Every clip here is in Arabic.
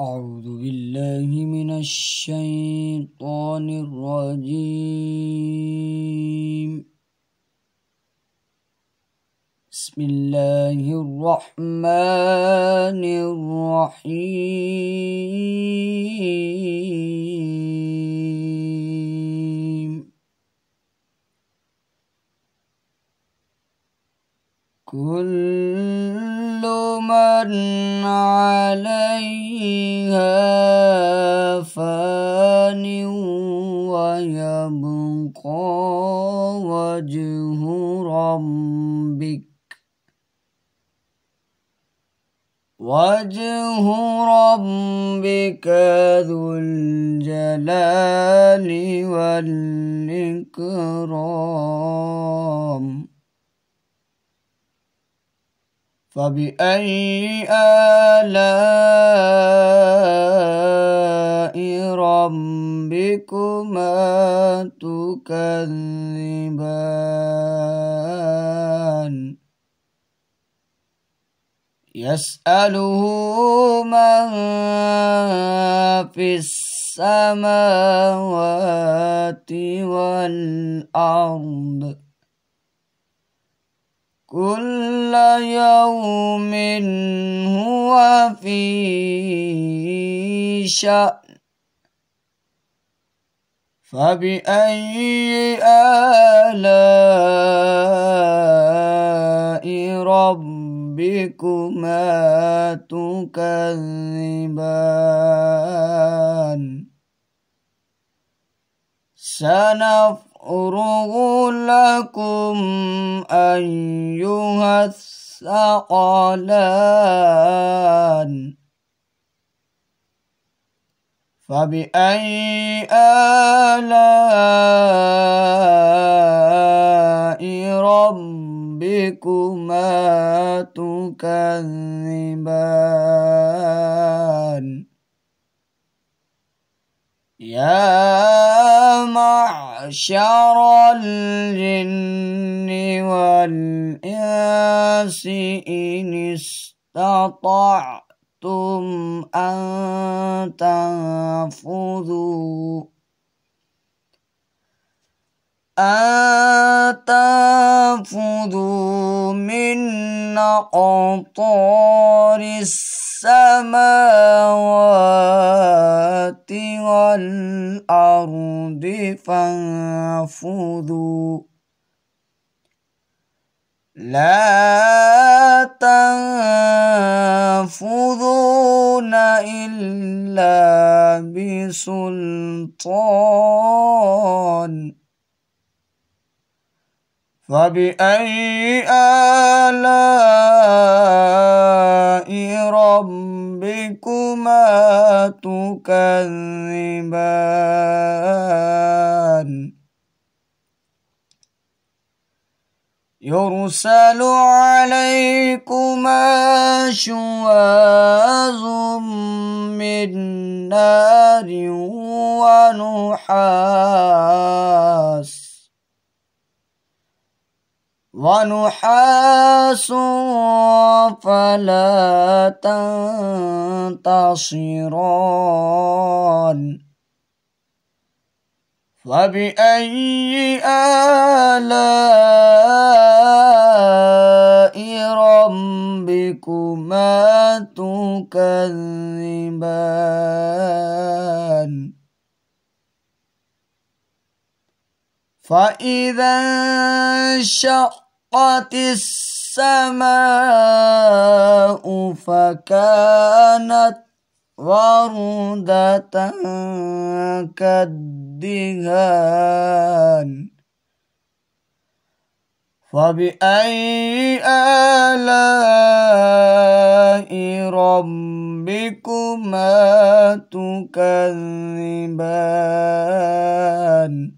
أعوذ بالله من الشيطان الرجيم بسم الله الرحمن الرحيم كل من عليه فيها فان ويبقى وجه ربك وجه ربك ذو الجلال والإكرام فبأي آلاء ربكما تكذبان يسأله من في السماوات والأرض كل يوم هو في شأن فبأي آلاء ربكما تكذبان سنف أخرج لكم أيها الثقلان فبأي آلاء ربكما تكذبان يا بشر الجن والإنس إن استطعتم أن تنفذوا أن تنفذوا من أقطار السماوات والأرض فانفذوا لا تنفذون إلا بسلطان فبأي آلاء ربكما تكذبان يرسل عليكما شواز من نار ونحاس ونحاس فلا تنتصران فبأي آلاء ربكما تكذبان فإذا شئت وانشقت السماء فكانت وردة كالدهان فبأي آلاء ربكما تكذبان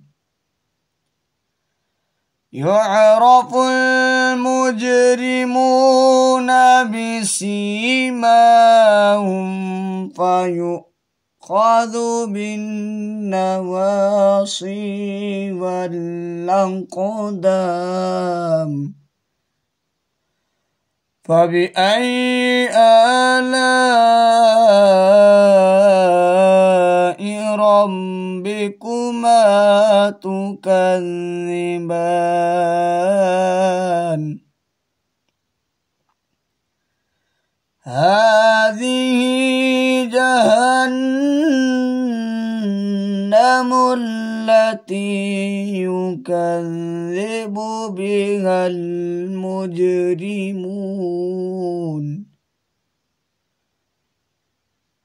يعرف المجرمون بسيماهم فيؤخذ بالنواصي والأقدام فبأي تكذبان هذه جهنم التي يكذب بها المجرمون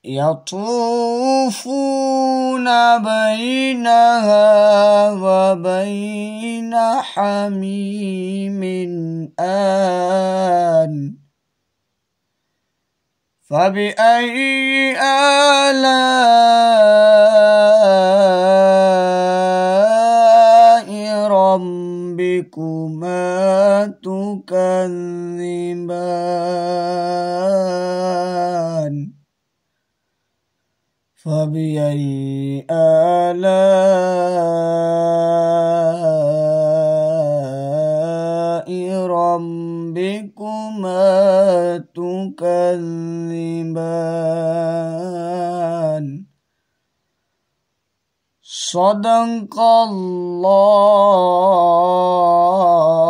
يطوفون بينها وبين حميم آن فبأي آلاء ربكما تكذبان فبأي آلاء ربكما تكذبان صدق الله